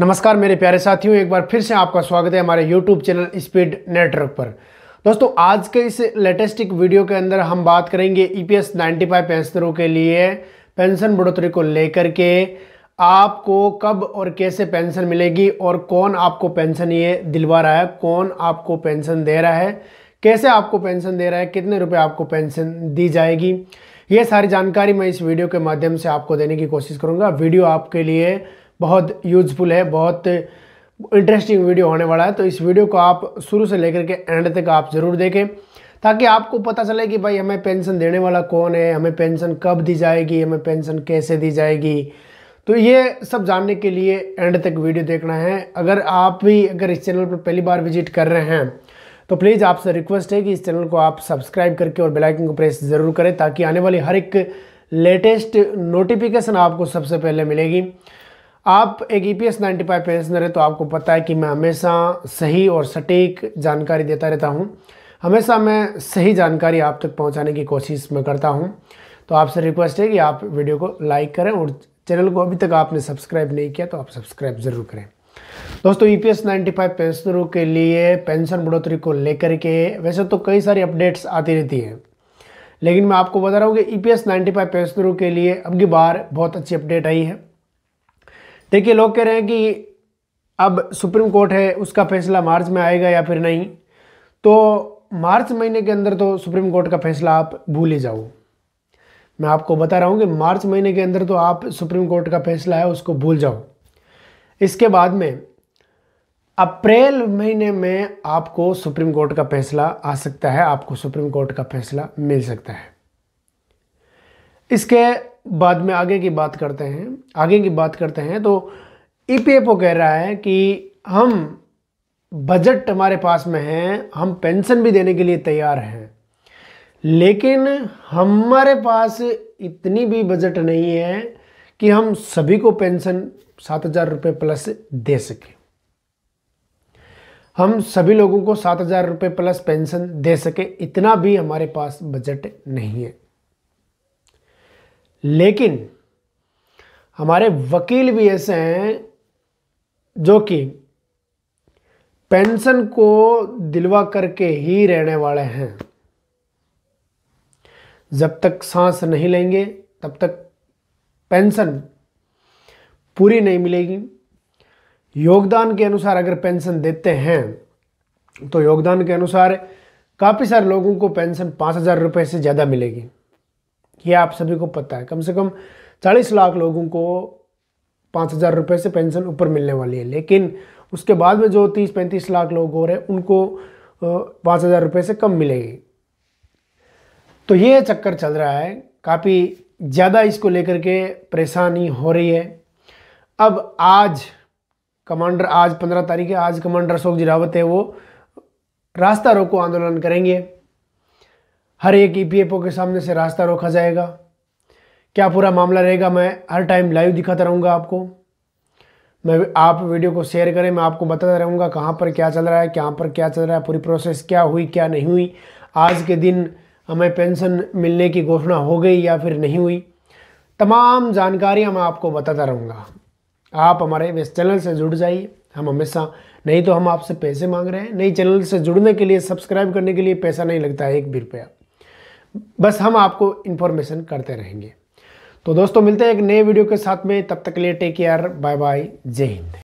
नमस्कार मेरे प्यारे साथियों एक बार फिर से आपका स्वागत है हमारे यूट्यूब चैनल स्पीड नेटवर्क पर दोस्तों आज के इस लेटेस्टिक वीडियो के अंदर हम बात करेंगे e नाइन्टी फाइव पेंशनरों के लिए पेंशन बढ़ोतरी को लेकर के आपको कब और कैसे पेंशन मिलेगी और कौन आपको पेंशन ये दिलवा रहा है कौन आपको पेंशन दे रहा है कैसे आपको पेंशन दे रहा है कितने रुपए आपको पेंशन दी जाएगी ये सारी जानकारी मैं इस वीडियो के माध्यम से आपको देने की कोशिश करूँगा वीडियो आपके लिए बहुत यूज़फुल है बहुत इंटरेस्टिंग वीडियो होने वाला है तो इस वीडियो को आप शुरू से लेकर के एंड तक आप ज़रूर देखें ताकि आपको पता चले कि भाई हमें पेंशन देने वाला कौन है हमें पेंशन कब दी जाएगी हमें पेंशन कैसे दी जाएगी तो ये सब जानने के लिए एंड तक वीडियो देखना है अगर आप भी अगर इस चैनल पर पहली बार विजिट कर रहे हैं तो प्लीज़ आपसे रिक्वेस्ट है कि इस चैनल को आप सब्सक्राइब करके और बेल आइकन को प्रेस ज़रूर करें ताकि आने वाली हर एक लेटेस्ट नोटिफिकेशन आपको सबसे पहले मिलेगी आप एक E P S ninety five pensioner है तो आपको पता है कि मैं हमेशा सही और सटीक जानकारी देता रहता हूँ हमेशा मैं सही जानकारी आप तक पहुँचाने की कोशिश में करता हूँ तो आपसे रिक्वेस्ट है कि आप वीडियो को लाइक करें और चैनल को अभी तक आपने सब्सक्राइब नहीं किया तो आप सब्सक्राइब ज़रूर करें दोस्तों E P S ninety five पेंशनरों के लिए पेंशन बढ़ोतरी को लेकर के वैसे तो कई सारी अपडेट्स आती रहती हैं लेकिन मैं आपको बता रहा हूँ कि E P S ninety five पेंशनरों के लिए अब की बार बहुत अच्छी अपडेट आई है देखिए लोग कह रहे हैं कि अब सुप्रीम कोर्ट है उसका फैसला मार्च में आएगा या फिर नहीं तो मार्च महीने के अंदर तो सुप्रीम कोर्ट का फैसला आप भूल ही जाओ मैं आपको बता रहा हूँ कि मार्च महीने के अंदर तो आप सुप्रीम कोर्ट का फैसला है उसको भूल जाओ इसके बाद में अप्रैल महीने में आपको सुप्रीम कोर्ट का फैसला आ सकता है आपको सुप्रीम कोर्ट का फैसला मिल सकता है इसके बाद में आगे की बात करते हैं आगे की बात करते हैं तो ई e कह रहा है कि हम बजट हमारे पास में है हम पेंशन भी देने के लिए तैयार हैं लेकिन हमारे पास इतनी भी बजट नहीं है कि हम सभी को पेंशन सात हजार रुपये प्लस दे सके हम सभी लोगों को सात हजार रुपये प्लस पेंशन दे सके इतना भी हमारे पास बजट नहीं है लेकिन हमारे वकील भी ऐसे हैं जो कि पेंशन को दिलवा करके ही रहने वाले हैं जब तक सांस नहीं लेंगे तब तक पेंशन पूरी नहीं मिलेगी योगदान के अनुसार अगर पेंशन देते हैं तो योगदान के अनुसार काफ़ी सारे लोगों को पेंशन पाँच हज़ार रुपये से ज़्यादा मिलेगी ये आप सभी को पता है कम से कम चालीस लाख लोगों को पाँच हज़ार रुपये से पेंशन ऊपर मिलने वाली है लेकिन उसके बाद में जो तीस पैंतीस लाख लोग हो रहे हैं उनको पाँच हज़ार रुपये से कम मिलेगी तो ये चक्कर चल रहा है काफ़ी ज़्यादा इसको लेकर के परेशानी हो रही है अब आज कमांडर आज पंद्रह तारीख है आज कमांडर अशोक जी रावत है वो रास्ता रोको आंदोलन करेंगे हर एक ई e के सामने से रास्ता रोका जाएगा क्या पूरा मामला रहेगा मैं हर टाइम लाइव दिखाता रहूँगा आपको मैं आप वीडियो को शेयर करें मैं आपको बताता रहूँगा कहाँ पर क्या चल रहा है कहाँ पर क्या चल रहा है पूरी प्रोसेस क्या हुई क्या नहीं हुई आज के दिन हमें पेंशन मिलने की घोषणा हो गई या फिर नहीं हुई तमाम जानकारियाँ मैं आपको बताता रहूँगा आप हमारे इस चैनल से जुड़ जाइए हम हमेशा नहीं तो हम आपसे पैसे मांग रहे हैं नई चैनल से जुड़ने के लिए सब्सक्राइब करने के लिए पैसा नहीं लगता है एक भी रुपया बस हम आपको इन्फॉर्मेशन करते रहेंगे तो दोस्तों मिलते हैं एक नए वीडियो के साथ में तब तक के लिए टेक केयर बाय बाय जय हिंद